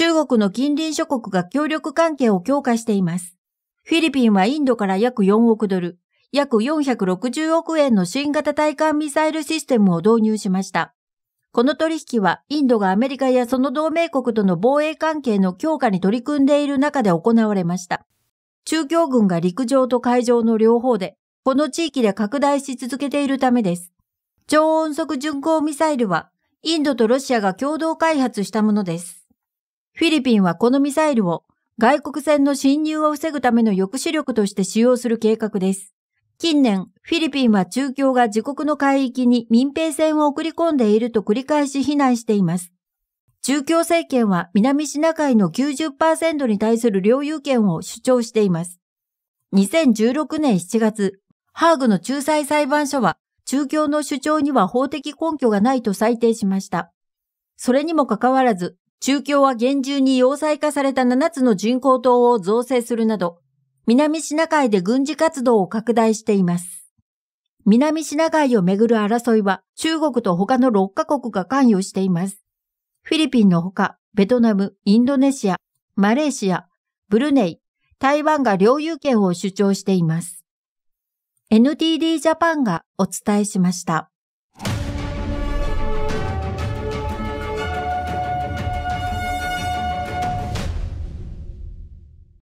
中国の近隣諸国が協力関係を強化しています。フィリピンはインドから約4億ドル、約460億円の新型対艦ミサイルシステムを導入しました。この取引はインドがアメリカやその同盟国との防衛関係の強化に取り組んでいる中で行われました。中共軍が陸上と海上の両方で、この地域で拡大し続けているためです。超音速巡航ミサイルは、インドとロシアが共同開発したものです。フィリピンはこのミサイルを外国船の侵入を防ぐための抑止力として使用する計画です。近年、フィリピンは中共が自国の海域に民兵船を送り込んでいると繰り返し非難しています。中共政権は南シナ海の90%に対する領有権を主張しています。2016年7月、ハーグの仲裁裁判所は中共の主張には法的根拠がないと裁定しました。それにもかかわらず、中共は厳重に要塞化された7つの人工島を造成するなど、南シナ海で軍事活動を拡大しています。南シナ海をめぐる争いは中国と他の6カ国が関与しています。フィリピンのほか、ベトナム、インドネシア、マレーシア、ブルネイ、台湾が領有権を主張しています。NTD ジャパンがお伝えしました。